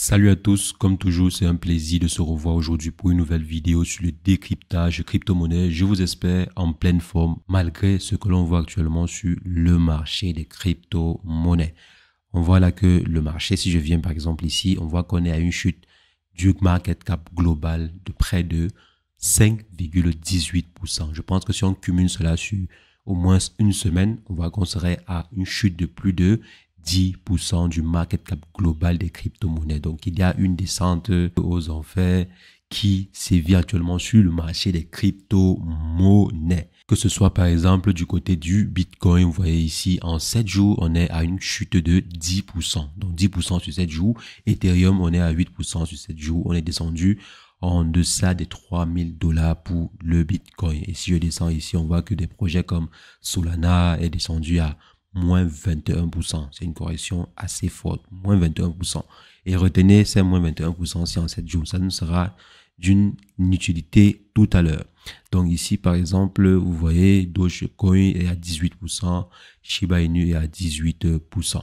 Salut à tous, comme toujours c'est un plaisir de se revoir aujourd'hui pour une nouvelle vidéo sur le décryptage crypto-monnaie. Je vous espère en pleine forme malgré ce que l'on voit actuellement sur le marché des crypto-monnaies. On voit là que le marché, si je viens par exemple ici, on voit qu'on est à une chute du market cap global de près de 5,18%. Je pense que si on cumule cela sur au moins une semaine, on voit qu'on serait à une chute de plus de 10% du market cap global des crypto-monnaies. Donc il y a une descente aux enfers qui sévit actuellement sur le marché des crypto-monnaies. Que ce soit par exemple du côté du Bitcoin, vous voyez ici, en 7 jours, on est à une chute de 10%. Donc 10% sur 7 jours. Ethereum, on est à 8% sur 7 jours. On est descendu en deçà des 3000 dollars pour le Bitcoin. Et si je descends ici, on voit que des projets comme Solana est descendu à moins 21%. C'est une correction assez forte, moins 21%. Et retenez ces moins 21% si en 7 jours, ça nous sera d'une utilité tout à l'heure. Donc ici, par exemple, vous voyez Dogecoin est à 18%, Shiba Inu est à 18%.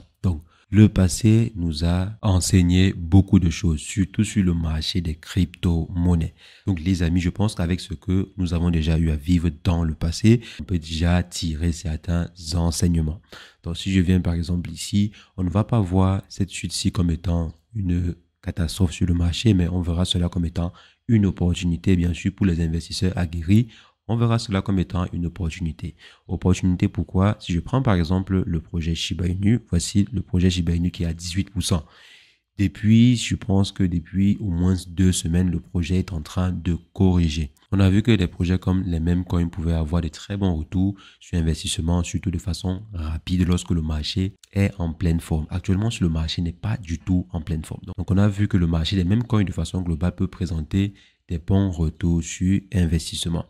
Le passé nous a enseigné beaucoup de choses, surtout sur le marché des crypto-monnaies. Donc les amis, je pense qu'avec ce que nous avons déjà eu à vivre dans le passé, on peut déjà tirer certains enseignements. Donc si je viens par exemple ici, on ne va pas voir cette chute-ci comme étant une catastrophe sur le marché, mais on verra cela comme étant une opportunité, bien sûr, pour les investisseurs aguerris on verra cela comme étant une opportunité. Opportunité pourquoi Si je prends par exemple le projet Shiba Inu, voici le projet Shiba Inu qui est à 18%. Depuis, je pense que depuis au moins deux semaines, le projet est en train de corriger. On a vu que des projets comme les mêmes coins pouvaient avoir de très bons retours sur investissement, surtout de façon rapide lorsque le marché est en pleine forme. Actuellement, le marché n'est pas du tout en pleine forme. Donc, on a vu que le marché des mêmes coins de façon globale peut présenter des bons retours sur investissement.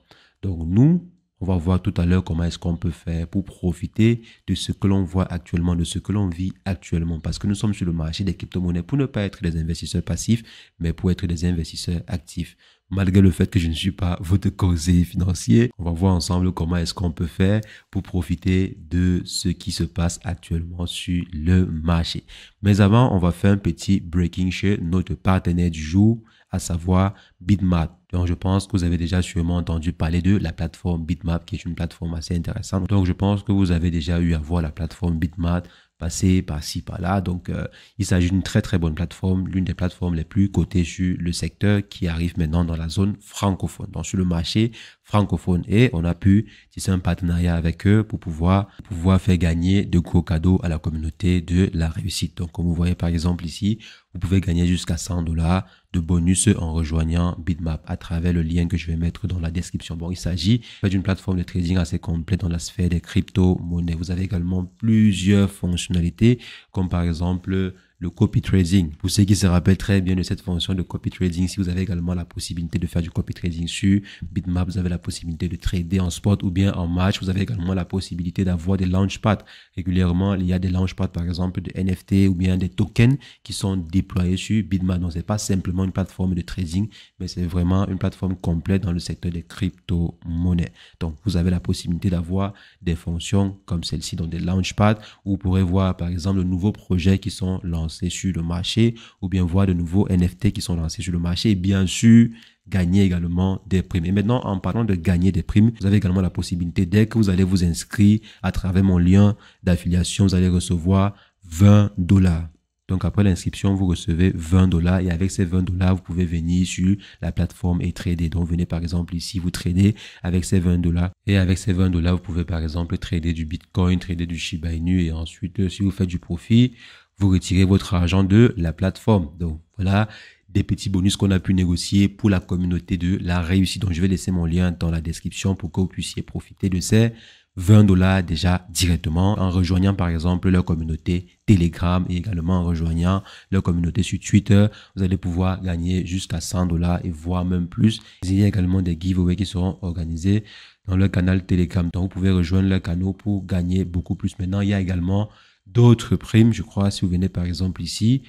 Donc nous, on va voir tout à l'heure comment est-ce qu'on peut faire pour profiter de ce que l'on voit actuellement, de ce que l'on vit actuellement. Parce que nous sommes sur le marché des crypto-monnaies pour ne pas être des investisseurs passifs, mais pour être des investisseurs actifs malgré le fait que je ne suis pas votre conseiller financier. On va voir ensemble comment est-ce qu'on peut faire pour profiter de ce qui se passe actuellement sur le marché. Mais avant, on va faire un petit breaking chez notre partenaire du jour, à savoir Bitmap. Donc, je pense que vous avez déjà sûrement entendu parler de la plateforme Bitmap, qui est une plateforme assez intéressante. Donc, je pense que vous avez déjà eu à voir la plateforme Bitmap passer par-ci, par-là. Donc, euh, il s'agit d'une très, très bonne plateforme, l'une des plateformes les plus cotées sur le secteur qui arrive maintenant dans la zone francophone, donc sur le marché francophone. Et on a pu c'est un partenariat avec eux pour pouvoir, pouvoir faire gagner de gros cadeaux à la communauté de la réussite. Donc, comme vous voyez par exemple ici, vous pouvez gagner jusqu'à 100 dollars de bonus en rejoignant Bitmap à travers le lien que je vais mettre dans la description. Bon, il s'agit d'une plateforme de trading assez complète dans la sphère des crypto-monnaies. Vous avez également plusieurs fonctionnalités, comme par exemple le copy trading. Pour ceux qui se rappellent très bien de cette fonction de copy trading, si vous avez également la possibilité de faire du copy trading sur Bitmap, vous avez la possibilité de trader en spot ou bien en match. Vous avez également la possibilité d'avoir des launchpads. Régulièrement, il y a des launchpads, par exemple, de NFT ou bien des tokens qui sont déployés sur Bitmap. Donc, ce n'est pas simplement une plateforme de trading, mais c'est vraiment une plateforme complète dans le secteur des crypto-monnaies. Donc, vous avez la possibilité d'avoir des fonctions comme celle-ci, dans des launchpads, où vous pourrez voir, par exemple, de nouveaux projets qui sont lancés sur le marché ou bien voir de nouveaux NFT qui sont lancés sur le marché et bien sûr gagner également des primes. Et maintenant, en parlant de gagner des primes, vous avez également la possibilité, dès que vous allez vous inscrire à travers mon lien d'affiliation, vous allez recevoir 20 dollars. Donc après l'inscription, vous recevez 20 dollars et avec ces 20 dollars, vous pouvez venir sur la plateforme et trader. Donc venez par exemple ici, vous tradez avec ces 20 dollars et avec ces 20 dollars, vous pouvez par exemple trader du Bitcoin, trader du Shiba Inu et ensuite euh, si vous faites du profit, vous retirez votre argent de la plateforme. Donc voilà des petits bonus qu'on a pu négocier pour la communauté de la réussite. Donc je vais laisser mon lien dans la description pour que vous puissiez profiter de ces 20 dollars déjà directement en rejoignant par exemple leur communauté Telegram et également en rejoignant leur communauté sur Twitter. Vous allez pouvoir gagner jusqu'à 100 dollars et voire même plus. Il y a également des giveaways qui seront organisés dans leur canal Telegram. Donc vous pouvez rejoindre leur canal pour gagner beaucoup plus. Maintenant, il y a également d'autres primes. Je crois, si vous venez par exemple ici,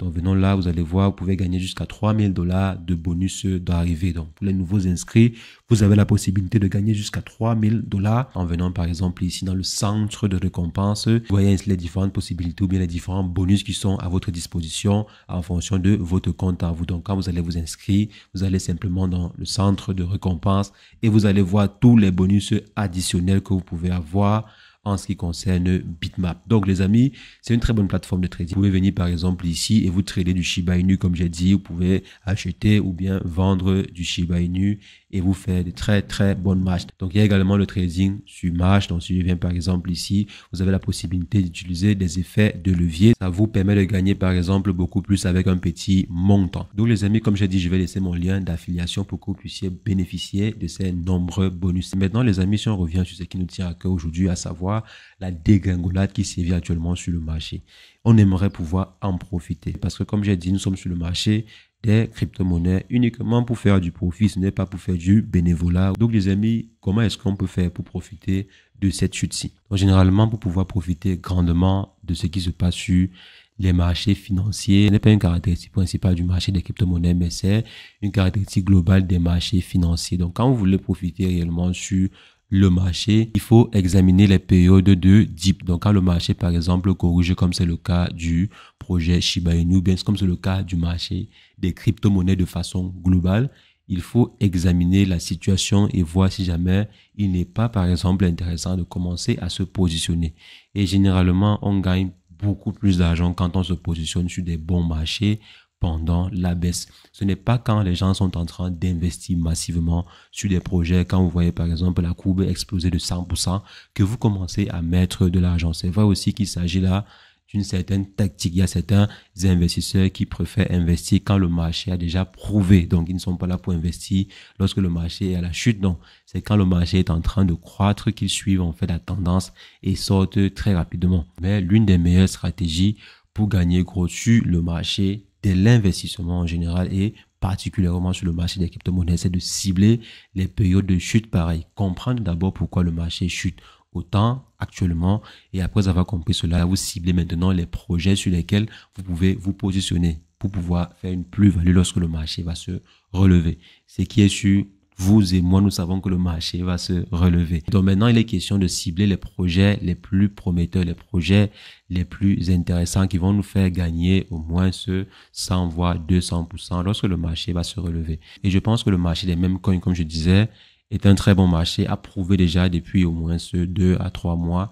donc venons là, vous allez voir, vous pouvez gagner jusqu'à 3000 dollars de bonus d'arrivée. Donc pour les nouveaux inscrits, vous avez la possibilité de gagner jusqu'à 3000 dollars en venant par exemple ici dans le centre de récompense. Vous voyez les différentes possibilités ou bien les différents bonus qui sont à votre disposition en fonction de votre compte à vous. Donc quand vous allez vous inscrire, vous allez simplement dans le centre de récompense et vous allez voir tous les bonus additionnels que vous pouvez avoir en ce qui concerne Bitmap. Donc les amis, c'est une très bonne plateforme de trading. Vous pouvez venir par exemple ici et vous trader du Shiba Inu comme j'ai dit, vous pouvez acheter ou bien vendre du Shiba Inu et vous faire de très très bonnes marches. Donc il y a également le trading sur marche. Donc si je viens par exemple ici, vous avez la possibilité d'utiliser des effets de levier. Ça vous permet de gagner par exemple beaucoup plus avec un petit montant. Donc les amis, comme j'ai dit, je vais laisser mon lien d'affiliation pour que vous puissiez bénéficier de ces nombreux bonus. Maintenant les amis, si on revient sur ce qui nous tient à cœur aujourd'hui, à savoir la dégringolade qui sévit actuellement sur le marché. On aimerait pouvoir en profiter parce que comme j'ai dit, nous sommes sur le marché des crypto-monnaies uniquement pour faire du profit, ce n'est pas pour faire du bénévolat. Donc les amis, comment est-ce qu'on peut faire pour profiter de cette chute-ci Généralement, pour pouvoir profiter grandement de ce qui se passe sur les marchés financiers, ce n'est pas une caractéristique principale du marché des crypto-monnaies, mais c'est une caractéristique globale des marchés financiers. Donc quand vous voulez profiter réellement sur le marché, il faut examiner les périodes de dip. Donc, quand le marché, par exemple, corrige, comme c'est le cas du projet Shiba Inu, bien comme c'est le cas du marché des crypto-monnaies de façon globale, il faut examiner la situation et voir si jamais il n'est pas, par exemple, intéressant de commencer à se positionner. Et généralement, on gagne beaucoup plus d'argent quand on se positionne sur des bons marchés la baisse. Ce n'est pas quand les gens sont en train d'investir massivement sur des projets, quand vous voyez par exemple la courbe exploser de 100%, que vous commencez à mettre de l'argent. C'est vrai aussi qu'il s'agit là d'une certaine tactique. Il y a certains investisseurs qui préfèrent investir quand le marché a déjà prouvé. Donc, ils ne sont pas là pour investir lorsque le marché est à la chute. Non, c'est quand le marché est en train de croître qu'ils suivent en fait la tendance et sortent très rapidement. Mais l'une des meilleures stratégies pour gagner gros sur le marché de l'investissement en général et particulièrement sur le marché des crypto-monnaies, c'est de cibler les périodes de chute pareil. Comprendre d'abord pourquoi le marché chute autant actuellement et après avoir compris cela, vous ciblez maintenant les projets sur lesquels vous pouvez vous positionner pour pouvoir faire une plus-value lorsque le marché va se relever. Ce qui est sûr, vous et moi, nous savons que le marché va se relever. Donc maintenant, il est question de cibler les projets les plus prometteurs, les projets les plus intéressants qui vont nous faire gagner au moins ce 100 voire 200% lorsque le marché va se relever. Et je pense que le marché des mêmes coins, comme je disais, est un très bon marché, prouvé déjà depuis au moins ce 2 à 3 mois,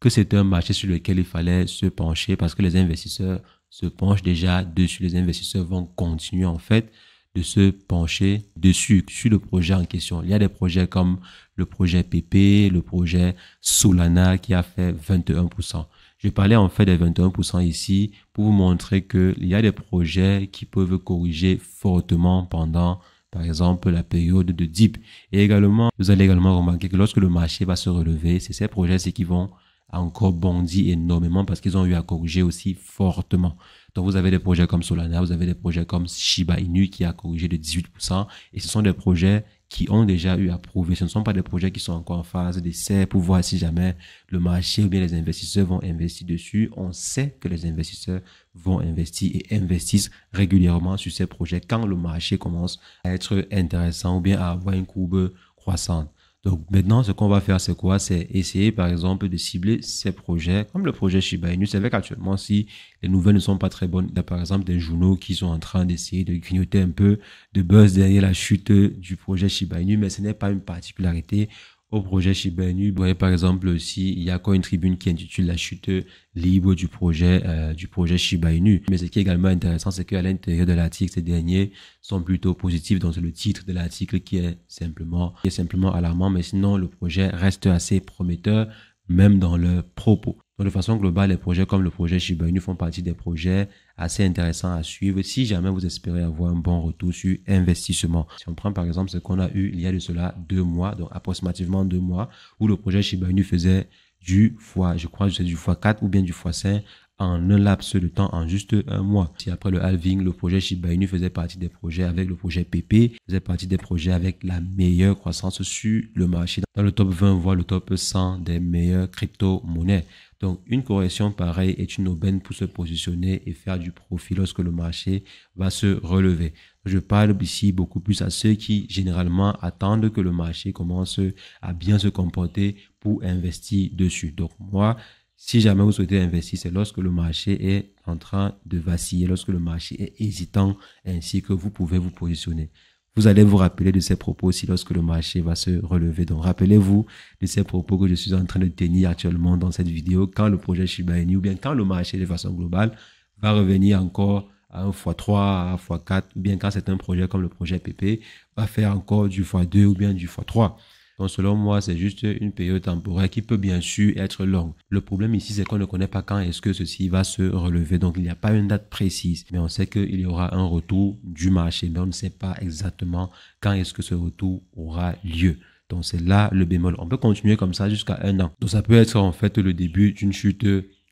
que c'est un marché sur lequel il fallait se pencher parce que les investisseurs se penchent déjà dessus, les investisseurs vont continuer en fait de se pencher dessus, sur le projet en question. Il y a des projets comme le projet PP, le projet Solana qui a fait 21%. Je parlais en fait des 21% ici pour vous montrer qu'il y a des projets qui peuvent corriger fortement pendant par exemple la période de dip. Et également, vous allez également remarquer que lorsque le marché va se relever, c'est ces projets qui vont encore bondir énormément parce qu'ils ont eu à corriger aussi fortement. Donc, vous avez des projets comme Solana, vous avez des projets comme Shiba Inu qui a corrigé de 18%. Et ce sont des projets qui ont déjà eu à prouver. Ce ne sont pas des projets qui sont encore en phase d'essai pour voir si jamais le marché ou bien les investisseurs vont investir dessus. On sait que les investisseurs vont investir et investissent régulièrement sur ces projets quand le marché commence à être intéressant ou bien à avoir une courbe croissante. Donc maintenant, ce qu'on va faire, c'est quoi C'est essayer, par exemple, de cibler ces projets, comme le projet Shiba Inu. C'est vrai qu'actuellement, si les nouvelles ne sont pas très bonnes, il y a par exemple des journaux qui sont en train d'essayer de grignoter un peu de buzz derrière la chute du projet Shiba Inu, mais ce n'est pas une particularité au projet Shiba Inu. Vous voyez par exemple aussi, il y a encore une tribune qui intitule la chute libre du projet euh, du projet Shiba Inu. Mais ce qui est également intéressant, c'est qu'à l'intérieur de l'article, ces derniers sont plutôt positifs. Donc c'est le titre de l'article qui est simplement qui est simplement alarmant, mais sinon le projet reste assez prometteur même dans leurs propos de façon globale, les projets comme le projet Shiba Inu font partie des projets assez intéressants à suivre si jamais vous espérez avoir un bon retour sur investissement. Si on prend par exemple ce qu'on a eu il y a de cela deux mois, donc approximativement deux mois, où le projet Shiba Inu faisait du fois, je crois, c'est du fois 4 ou bien du x 5 en un laps de temps, en juste un mois. Si après le halving, le projet Shiba Inu faisait partie des projets avec le projet PP, faisait partie des projets avec la meilleure croissance sur le marché. Dans le top 20, voire le top 100 des meilleures crypto-monnaies. Donc, une correction pareille est une aubaine pour se positionner et faire du profit lorsque le marché va se relever. Je parle ici beaucoup plus à ceux qui généralement attendent que le marché commence à bien se comporter pour investir dessus. Donc, moi, si jamais vous souhaitez investir, c'est lorsque le marché est en train de vaciller, lorsque le marché est hésitant, ainsi que vous pouvez vous positionner. Vous allez vous rappeler de ces propos aussi lorsque le marché va se relever. Donc, rappelez-vous de ces propos que je suis en train de tenir actuellement dans cette vidéo quand le projet Inu ou bien quand le marché de façon globale va revenir encore à un x 3, à x 4, ou bien quand c'est un projet comme le projet PP, va faire encore du x 2 ou bien du x 3. Donc selon moi, c'est juste une période temporaire qui peut bien sûr être longue. Le problème ici, c'est qu'on ne connaît pas quand est-ce que ceci va se relever. Donc il n'y a pas une date précise, mais on sait qu'il y aura un retour du marché, mais on ne sait pas exactement quand est-ce que ce retour aura lieu. Donc c'est là le bémol. On peut continuer comme ça jusqu'à un an. Donc ça peut être en fait le début d'une chute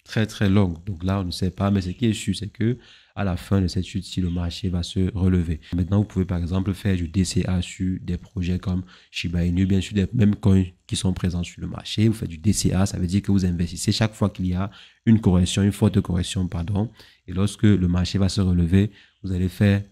très très longue. Donc là, on ne sait pas, mais ce qui est sûr, c'est que à la fin de cette chute si le marché va se relever. Maintenant, vous pouvez par exemple faire du DCA sur des projets comme Shiba Inu, bien sûr, des mêmes coins qui sont présents sur le marché. Vous faites du DCA, ça veut dire que vous investissez chaque fois qu'il y a une correction, une forte correction, pardon. Et lorsque le marché va se relever, vous allez faire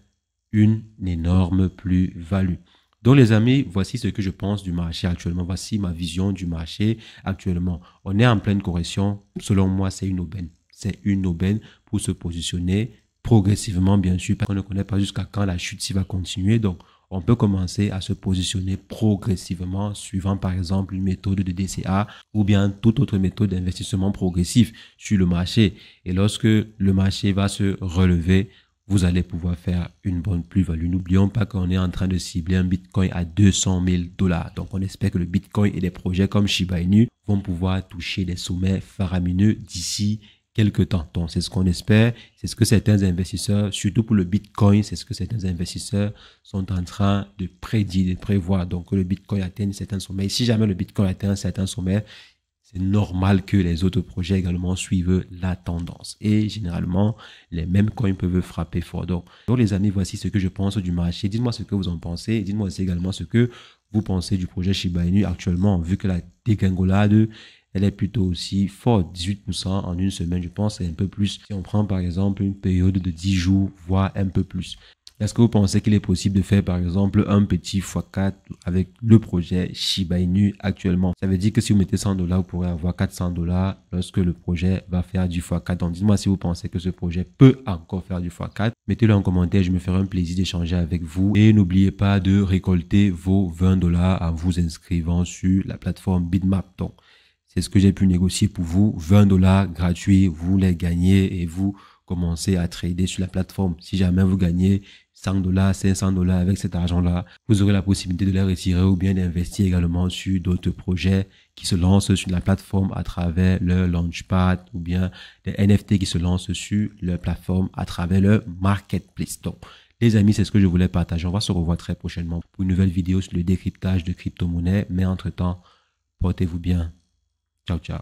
une énorme plus-value. Donc les amis, voici ce que je pense du marché actuellement. Voici ma vision du marché actuellement. On est en pleine correction. Selon moi, c'est une aubaine. C'est une aubaine pour se positionner progressivement, bien sûr, parce qu'on ne connaît pas jusqu'à quand la chute s'y va continuer. Donc, on peut commencer à se positionner progressivement suivant par exemple une méthode de DCA ou bien toute autre méthode d'investissement progressif sur le marché. Et lorsque le marché va se relever, vous allez pouvoir faire une bonne plus-value. N'oublions pas qu'on est en train de cibler un Bitcoin à 200 000 dollars. Donc on espère que le Bitcoin et des projets comme Shiba Inu vont pouvoir toucher des sommets faramineux d'ici quelques temps. Donc, c'est ce qu'on espère, c'est ce que certains investisseurs, surtout pour le Bitcoin, c'est ce que certains investisseurs sont en train de prédire, de prévoir. Donc, que le Bitcoin atteigne certains sommets. si jamais le Bitcoin atteint certains sommets c'est normal que les autres projets également suivent la tendance. Et généralement, les mêmes coins peuvent frapper fort. Donc, les amis, voici ce que je pense du marché. Dites-moi ce que vous en pensez. Dites-moi aussi également ce que vous pensez du projet Shiba Inu actuellement, vu que la dégringolade elle est plutôt aussi forte, 18% en une semaine, je pense, c'est un peu plus. Si on prend par exemple une période de 10 jours, voire un peu plus. Est-ce que vous pensez qu'il est possible de faire par exemple un petit x4 avec le projet Shiba Inu actuellement Ça veut dire que si vous mettez 100 dollars, vous pourrez avoir 400 dollars lorsque le projet va faire du x4. Donc dites-moi si vous pensez que ce projet peut encore faire du x4. Mettez-le en commentaire, je me ferai un plaisir d'échanger avec vous. Et n'oubliez pas de récolter vos 20 dollars en vous inscrivant sur la plateforme Bitmap c'est ce que j'ai pu négocier pour vous. 20 dollars gratuits, vous les gagnez et vous commencez à trader sur la plateforme. Si jamais vous gagnez 100 dollars, 500 dollars avec cet argent-là, vous aurez la possibilité de les retirer ou bien d'investir également sur d'autres projets qui se lancent sur la plateforme à travers leur launchpad ou bien des NFT qui se lancent sur leur plateforme à travers leur marketplace. Donc, les amis, c'est ce que je voulais partager. On va se revoir très prochainement pour une nouvelle vidéo sur le décryptage de crypto-monnaies. Mais entre-temps, portez-vous bien. Tchau, tchau.